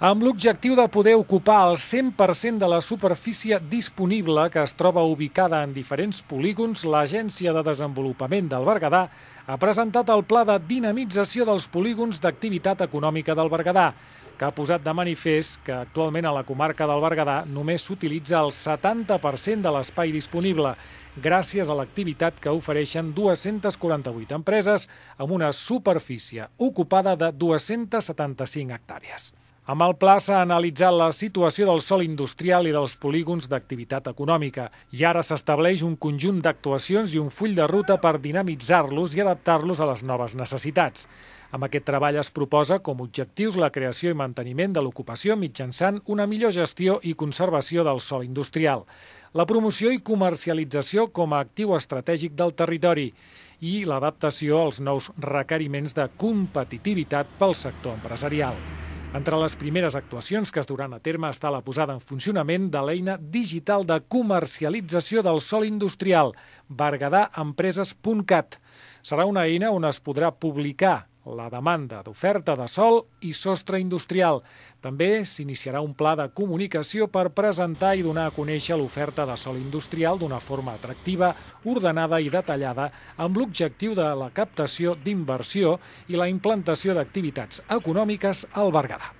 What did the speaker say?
amb l'objectiu de poder ocupar el 100% de la superfície disponible que es troba ubicada en diferents polígons, l'Agència de Desenvolupament del Berguedà ha presentat el Pla de Dinamització dels Polígons d'Activitat Econòmica del Berguedà, que ha posat de manifest que actualment a la comarca del Berguedà només s'utilitza el 70% de l'espai disponible, gràcies a l'activitat que ofereixen 248 empreses amb una superfície ocupada de 275 hectàrees. Amb el pla s'ha analitzat la situació del sòl industrial i dels polígons d'activitat econòmica i ara s'estableix un conjunt d'actuacions i un full de ruta per dinamitzar-los i adaptar-los a les noves necessitats. Amb aquest treball es proposa com objectius la creació i manteniment de l'ocupació mitjançant una millor gestió i conservació del sòl industrial, la promoció i comercialització com a actiu estratègic del territori i l'adaptació als nous requeriments de competitivitat pel sector empresarial. Entre les primeres actuacions que es duran a terme està la posada en funcionament de l'eina digital de comercialització del sol industrial, berguedaempreses.cat. Serà una eina on es podrà publicar la demanda d'oferta de sol i sostre industrial. També s'iniciarà un pla de comunicació per presentar i donar a conèixer l'oferta de sol industrial d'una forma atractiva, ordenada i detallada, amb l'objectiu de la captació d'inversió i la implantació d'activitats econòmiques al Berguedà.